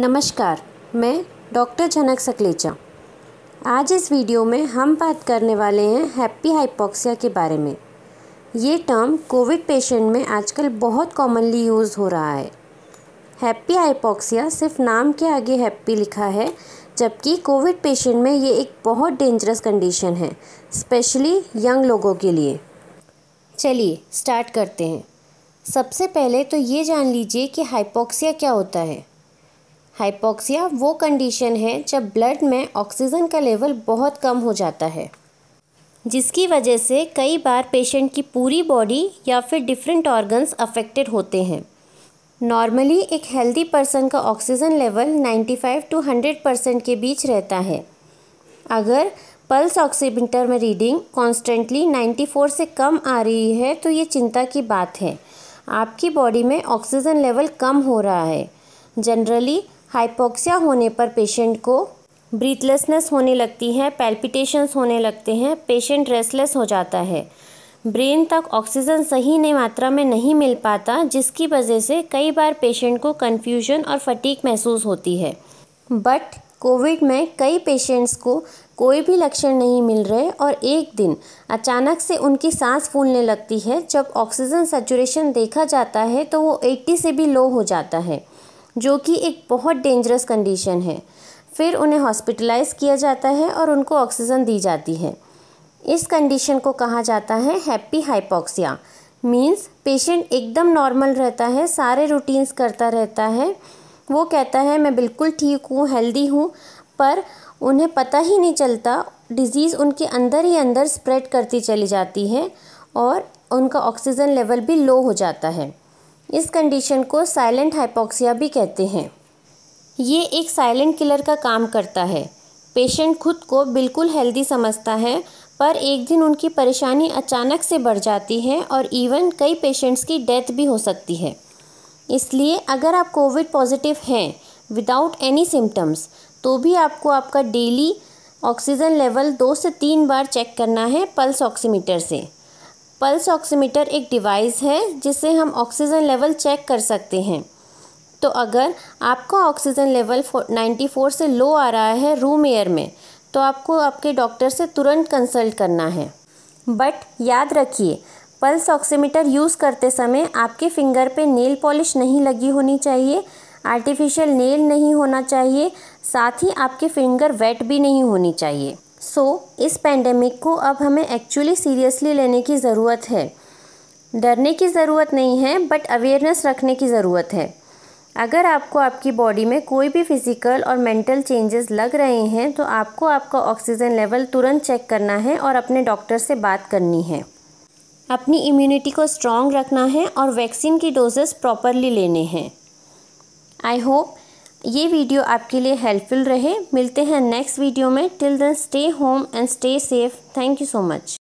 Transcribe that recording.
नमस्कार मैं डॉक्टर झनक सकलेचा आज इस वीडियो में हम बात करने वाले हैं हैप्पी हाइपोक्सिया के बारे में ये टर्म कोविड पेशेंट में आजकल बहुत कॉमनली यूज़ हो रहा है हैप्पी हाइपोक्सिया सिर्फ नाम के आगे हैप्पी लिखा है जबकि कोविड पेशेंट में ये एक बहुत डेंजरस कंडीशन है स्पेशली यंग लोगों के लिए चलिए स्टार्ट करते हैं सबसे पहले तो ये जान लीजिए कि हाइपोक्सिया क्या होता है हाइपोक्सिया वो कंडीशन है जब ब्लड में ऑक्सीजन का लेवल बहुत कम हो जाता है जिसकी वजह से कई बार पेशेंट की पूरी बॉडी या फिर डिफरेंट ऑर्गन्स अफेक्टेड होते हैं नॉर्मली एक हेल्दी पर्सन का ऑक्सीजन लेवल 95 टू 100 परसेंट के बीच रहता है अगर पल्स ऑक्सीमीटर में रीडिंग कॉन्स्टेंटली 94 से कम आ रही है तो ये चिंता की बात है आपकी बॉडी में ऑक्सीजन लेवल कम हो रहा है जनरली हाइपोक्सिया होने पर पेशेंट को ब्रीथलेसनेस होने लगती है पैल्पिटेशंस होने लगते हैं पेशेंट रेस्टलेस हो जाता है ब्रेन तक ऑक्सीजन सही नहीं मात्रा में नहीं मिल पाता जिसकी वजह से कई बार पेशेंट को कन्फ्यूजन और फटीक महसूस होती है बट कोविड में कई पेशेंट्स को कोई भी लक्षण नहीं मिल रहे और एक दिन अचानक से उनकी सांस फूलने लगती है जब ऑक्सीजन सेचुरेशन देखा जाता है तो वो 80 से भी लो हो जाता है जो कि एक बहुत डेंजरस कंडीशन है फिर उन्हें हॉस्पिटलाइज किया जाता है और उनको ऑक्सीजन दी जाती है इस कंडीशन को कहा जाता है हैप्पी हाइपोक्सिया मीन्स पेशेंट एकदम नॉर्मल रहता है सारे रूटीन्स करता रहता है वो कहता है मैं बिल्कुल ठीक हूँ हेल्दी हूँ पर उन्हें पता ही नहीं चलता डिज़ीज़ उनके अंदर ही अंदर स्प्रेड करती चली जाती है और उनका ऑक्सीजन लेवल भी लो हो जाता है इस कंडीशन को साइलेंट हाइपोक्सिया भी कहते हैं ये एक साइलेंट किलर का काम करता है पेशेंट खुद को बिल्कुल हेल्दी समझता है पर एक दिन उनकी परेशानी अचानक से बढ़ जाती है और इवन कई पेशेंट्स की डेथ भी हो सकती है इसलिए अगर आप कोविड पॉजिटिव हैं विदाउट एनी सिम्टम्स तो भी आपको आपका डेली ऑक्सीजन लेवल दो से तीन बार चेक करना है पल्स ऑक्सीमीटर से पल्स ऑक्सीमीटर एक डिवाइस है जिससे हम ऑक्सीजन लेवल चेक कर सकते हैं तो अगर आपका ऑक्सीजन लेवल 94 से लो आ रहा है रूम एयर में तो आपको आपके डॉक्टर से तुरंत कंसल्ट करना है बट याद रखिए पल्स ऑक्सीमीटर यूज़ करते समय आपके फिंगर पे नेल पॉलिश नहीं लगी होनी चाहिए आर्टिफिशियल नेल नहीं होना चाहिए साथ ही आपके फिंगर वेट भी नहीं होनी चाहिए सो so, इस पैंडमिक को अब हमें एक्चुअली सीरियसली लेने की ज़रूरत है डरने की ज़रूरत नहीं है बट अवेयरनेस रखने की ज़रूरत है अगर आपको आपकी बॉडी में कोई भी फिज़िकल और मेंटल चेंजेस लग रहे हैं तो आपको आपका ऑक्सीजन लेवल तुरंत चेक करना है और अपने डॉक्टर से बात करनी है अपनी इम्यूनिटी को स्ट्रॉन्ग रखना है और वैक्सीन की डोजेस प्रॉपरली लेने हैं आई होप ये वीडियो आपके लिए हेल्पफुल रहे मिलते हैं नेक्स्ट वीडियो में till then stay home and stay safe thank you so much